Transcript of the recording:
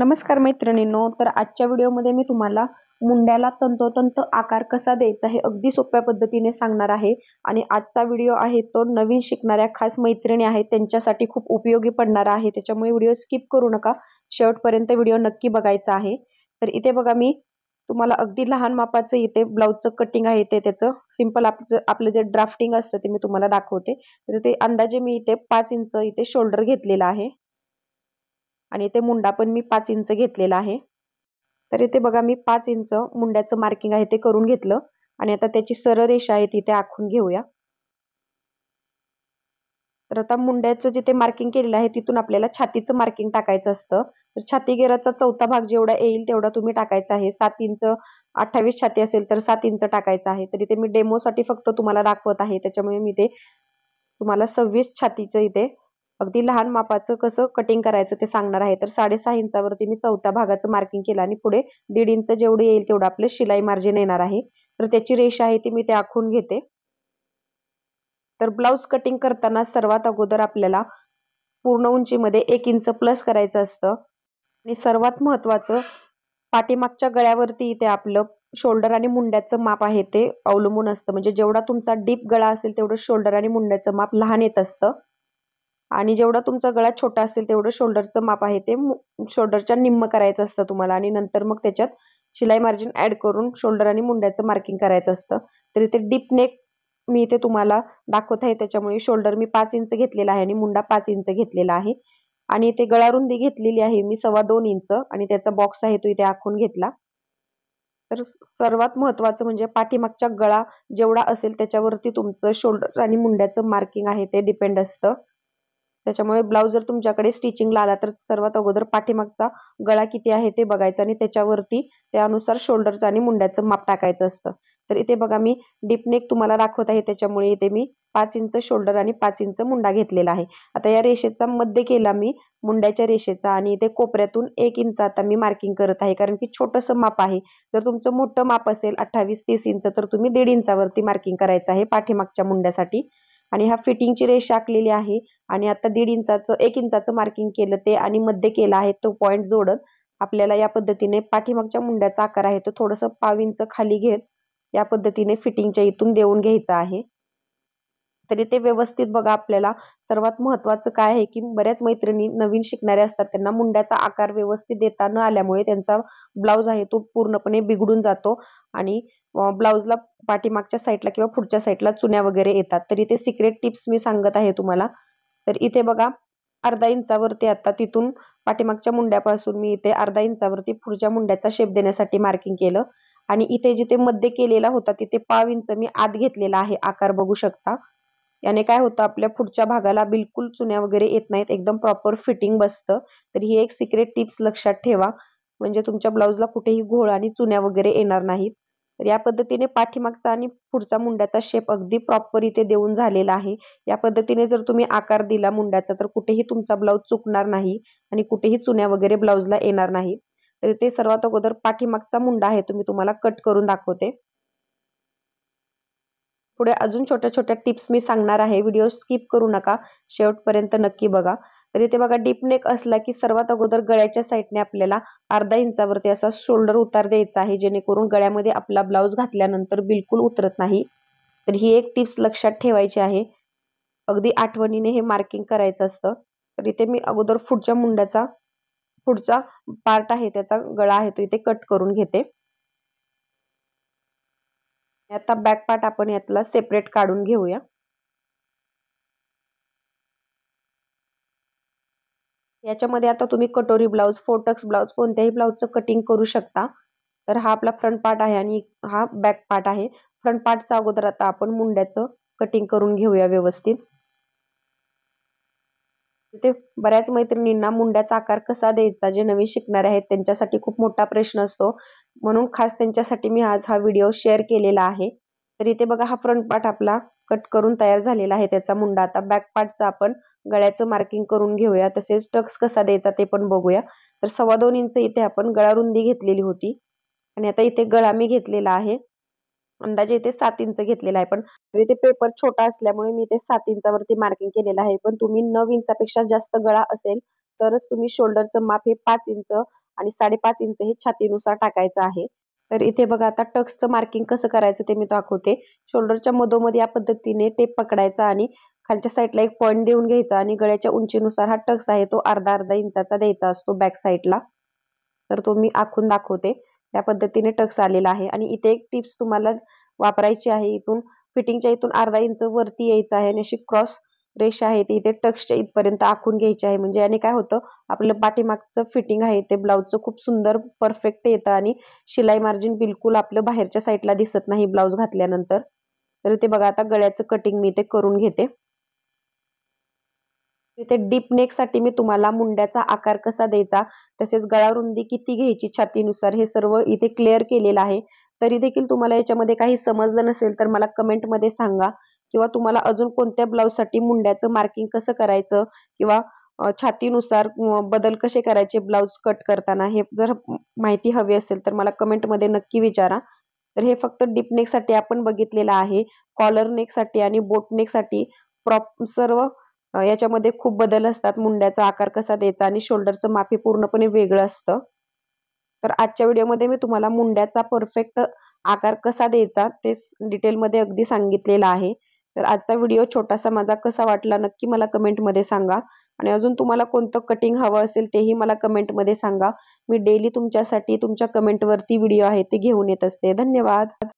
नमस्कार मैत्रिणींनो तर आजच्या व्हिडिओमध्ये मी तुम्हाला मुंड्याला तंतोतंत आकार कसा द्यायचा हे अगदी सोप्या पद्धतीने सांगणार आहे आणि आजचा व्हिडिओ आहे तो नवीन शिकणाऱ्या खास मैत्रिणी आहेत त्यांच्यासाठी खूप उपयोगी पडणारा आहे त्याच्यामुळे व्हिडिओ स्किप करू नका शेवटपर्यंत व्हिडिओ नक्की बघायचा आहे तर इथे बघा मी तुम्हाला अगदी लहान मापाचं इथे ब्लाऊजचं कटिंग आहे ते त्याचं सिंपल आपलं आपलं जे ड्राफ्टिंग असतं ते मी तुम्हाला दाखवते तर ते अंदाजे मी इथे पाच इंच इथे शोल्डर घेतलेला आहे आणि इथे मुंडा पण मी पाच इंच घेतलेला आहे तर इथे बघा मी पाच इंच मुंड्याचं मार्किंग आहे ते करून घेतलं आणि आता त्याची सरळ रेषा आहे तिथे आखून घेऊया तर आता मुंड्याचं जिथे मार्किंग केलेलं आहे तिथून आपल्याला छातीचं मार्किंग टाकायचं असतं तर छाती घेराचा चौथा भाग जेवढा येईल तेवढा तुम्ही टाकायचा आहे सात इंच अठ्ठावीस छाती असेल तर सात इंच टाकायचं आहे तर इथे मी डेमोसाठी फक्त तुम्हाला दाखवत आहे त्याच्यामुळे मी ते तुम्हाला सव्वीस छातीचं इथे अगदी लहान मापाचं कसं कटिंग करायचं ते सांगणार आहे तर साडेसहा इंचावरती मी चौथ्या भागाचं मार्किंग केलं आणि पुढे दीड इंच जेवढं येईल तेवढं आपलं शिलाई मार्जिन येणार आहे तर त्याची रेषा आहे ती मी ते आखून घेते तर ब्लाऊज कटिंग करताना सर्वात अगोदर आपल्याला पूर्ण उंचीमध्ये एक इंच प्लस करायचं असतं आणि सर्वात महत्वाचं पाठीमागच्या गळ्यावरती इथे आपलं शोल्डर आणि मुंड्याचं माप आहे ते अवलंबून असतं म्हणजे जेवढा तुमचा डीप गळा असेल तेवढं शोल्डर आणि मुंड्याचं माप लहान येत असतं आणि जेवढा तुमचा गळा छोटा असेल तेवढं शोल्डरचं माप आहे ते शोल्डरच्या निम्म करायचं असतं तुम्हाला आणि नंतर मग त्याच्यात शिलाई मार्जिन ऍड करून शोल्डर आणि मुंड्याचं मार्किंग करायचं असतं तर इथे डीप नेक मी इथे तुम्हाला दाखवत आहे त्याच्यामुळे शोल्डर मी पाच इंच घेतलेला आहे आणि मुंडा पाच इंच घेतलेला आहे आणि इथे रुंदी घेतलेली आहे मी सव्वा दोन इंच आणि त्याचा बॉक्स आहे तो इथे आखून घेतला तर सर्वात महत्वाचं म्हणजे पाठीमागच्या गळा जेवढा असेल त्याच्यावरती तुमचं शोल्डर आणि मुंड्याचं मार्किंग आहे ते डिपेंड असतं त्याच्यामुळे ब्लाऊज जर तुमच्याकडे स्टिचिंगला आला तर सर्वात अगोदर पाठीमागचा गळा किती आहे ते बघायचं आणि त्याच्यावरती त्यानुसार शोल्डरचं आणि मुंड्याचं माप टाकायचं असतं तर इथे बघा मी डीपनेक तुम्हाला दाखवत आहे त्याच्यामुळे इथे मी पाच इंच शोल्डर आणि पाच इंच मुंडा घेतलेला आहे आता या रेषेचा मध्य केला मी मुंड्याच्या रेषेचा आणि इथे कोपऱ्यातून एक इंच आता मी मार्किंग करत आहे कारण की छोटंसं माप आहे जर तुमचं मोठं माप असेल अठ्ठावीस तीस इंच तर तुम्ही दीड इंचावरती मार्किंग करायचं आहे पाठीमागच्या मुंड्यासाठी आणि ह्या फिटिंगची रेषा आखलेली आहे आणि आता दीड इंचाचं एक इंचाचं मार्किंग केलं ते आणि मध्य केलं आहे तो पॉईंट जोडत आपल्याला या पद्धतीने पाठीमागच्या मुंड्याचा आकार आहे तो थोडस पाव इंच खाली घेत या पद्धतीने फिटिंगच्या इथून देऊन घ्यायचा आहे तरी ते व्यवस्थित बघा आपल्याला सर्वात महत्वाचं काय आहे की बऱ्याच मैत्रिणी नवीन शिकणाऱ्या असतात त्यांना मुंड्याचा आकार व्यवस्थित देता न आल्यामुळे त्यांचा ब्लाऊज आहे तो पूर्णपणे बिघडून जातो आणि ब्लाऊजला पाठीमागच्या साईडला किंवा पुढच्या साईडला चुन्या वगैरे येतात तरी ते सिक्रेट टिप्स मी सांगत आहे तुम्हाला तर इथे बघा अर्धा इंचावरती आता तिथून पाठीमागच्या मुंड्यापासून मी इथे अर्धा इंचावरती पुढच्या मुंड्याचा शेप देण्यासाठी मार्किंग केलं आणि इथे जिथे मध्य केलेला होता तिथे पाव इंच मी आत घेतलेला आहे आकार बघू शकता याने काय होतं आपल्या पुढच्या भागाला बिलकुल चुन्या वगैरे येत नाहीत एकदम प्रॉपर फिटिंग बसतं तर ही एक सिक्रेट टिप्स लक्षात ठेवा म्हणजे तुमच्या ब्लाऊजला कुठेही घोळ आणि चुन्या वगैरे येणार नाहीत तर या पद्धतीने पाठीमागचा आणि पुढचा मुंड्याचा शेप अगदी प्रॉपर इथे देऊन झालेला आहे या पद्धतीने जर तुम्ही आकार दिला मुंड्याचा तर कुठेही तुमचा ब्लाऊज चुकणार नाही आणि कुठेही चुन्या वगैरे ब्लाऊजला येणार नाही तर ते सर्वात अगोदर पाठीमागचा मुंडा आहे तुम्ही तुम्हाला कट करून दाखवते पुढे अजून छोट्या छोट्या टिप्स मी सांगणार आहे व्हिडिओ स्किप करू नका शेवटपर्यंत नक्की बघा तर इथे बघा डीप नेक असला की सर्वात अगोदर गळ्याच्या साईडने आपल्याला अर्धा इंचावरती असा शोल्डर उतार द्यायचा आहे जेणेकरून गळ्यामध्ये आपला ब्लाऊज घातल्यानंतर बिलकुल उतरत नाही तर ही एक टिप्स लक्षात ठेवायची आहे अगदी आठवणीने हे मार्किंग करायचं असतं तर इथे मी अगोदर पुढच्या मुंड्याचा पुढचा पार्ट आहे त्याचा गळा आहे तो इथे कट करून घेते आता बॅक पार्ट आपण यातला सेपरेट काढून घेऊया याच्यामध्ये आता तुम्ही कटोरी ब्लाउज फोटक्स ब्लाउज कोणत्याही ब्लाउजचं कटिंग करू शकता तर हा आपला फ्रंट पार्ट आहे आणि हा बॅक पार्ट आहे फ्रंट पार्टचा अगोदर आता आपण मुंड्याचं कटिंग करून घेऊया व्यवस्थित इथे बऱ्याच मैत्रिणींना मुंड्याचा आकार कसा द्यायचा जे नवीन शिकणारे आहेत त्यांच्यासाठी खूप मोठा प्रश्न असतो म्हणून खास त्यांच्यासाठी मी आज हा व्हिडिओ शेअर केलेला आहे तर इथे बघा हा फ्रंट पार्ट आपला कट करून तयार झालेला आहे त्याचा मुंडा आता बॅक पार्टचा आपण गळ्याचं मार्किंग करून घेऊया तसेच टक्स कसा द्यायचा ते पण बघूया तर सव्वा दोन इंच इथे आपण गळा रुंदी घेतलेली होती आणि आता इथे गळा मी घेतलेला आहे अंदाजे इथे सात इंच घेतलेला आहे पण इथे पेपर छोटा असल्यामुळे मी इथे सात इंचावरती मार्किंग केलेलं आहे पण तुम्ही नऊ इंचापेक्षा जास्त गळा असेल तरच तुम्ही शोल्डरचं माप हे पाच इंच आणि साडेपाच इंच हे छातीनुसार टाकायचं आहे तर इथे बघा आता टक्सचं मार्किंग कसं करायचं ते मी दाखवते शोल्डरच्या मधोमध या पद्धतीने टेप पकडायचा आणि खालच्या साईडला एक पॉईंट देऊन घ्यायचा आणि गळ्याच्या उंचीनुसार हा टक्स आहे तो अर्धा अर्धा इंचाचा द्यायचा असतो बॅक साईडला तर तो मी आखून दाखवते त्या पद्धतीने टक्स आलेला आहे आणि इथे एक टिप्स तुम्हाला वापरायची आहे इथून फिटिंगच्या इथून अर्धा इंच वरती यायचं आहे आणि अशी क्रॉस रेषा आहे ती इथे टक्सच्या इथपर्यंत आखून घ्यायची आहे म्हणजे याने काय होतं आपलं पाठीमागचं फिटिंग आहे ते ब्लाऊजचं खूप सुंदर परफेक्ट येतं आणि शिलाई मार्जिन बिलकुल आपलं बाहेरच्या साईडला दिसत नाही ब्लाऊज घातल्यानंतर तर ते बघा आता गळ्याचं कटिंग मी ते करून घेते तिथे डीप साठी मी तुम्हाला मुंड्याचा आकार कसा द्यायचा तसेच गळा रुंदी किती घ्यायची छातीनुसार हे सर्व इथे क्लिअर केलेलं आहे तरी देखील तुम्हाला याच्यामध्ये काही समजलं नसेल तर मला कमेंटमध्ये सांगा किंवा तुम्हाला अजून कोणत्या साठी मुंड्याचं मार्किंग कसं करायचं किंवा छातीनुसार बदल कसे करायचे ब्लाऊज कट करताना हे जर माहिती हवी असेल तर मला कमेंटमध्ये नक्की विचारा तर हे फक्त डीप साठी आपण बघितलेलं आहे कॉलर साठी आणि बोट साठी प्रॉप सर्व याच्यामध्ये खूप बदल असतात मुंड्याचा आकार कसा द्यायचा आणि शोल्डरचं माफी पूर्णपणे वेगळं असतं तर आजच्या व्हिडिओमध्ये मी तुम्हाला मुंड्याचा परफेक्ट आकार कसा द्यायचा ते डिटेलमध्ये अगदी सांगितलेलं आहे तर आजचा व्हिडिओ छोटासा माझा कसा वाटला नक्की मला कमेंटमध्ये सांगा आणि अजून तुम्हाला कोणतं कटिंग हवं असेल तेही मला कमेंटमध्ये सांगा मी डेली तुमच्यासाठी तुमच्या कमेंटवरती व्हिडिओ आहे ते घेऊन येत असते धन्यवाद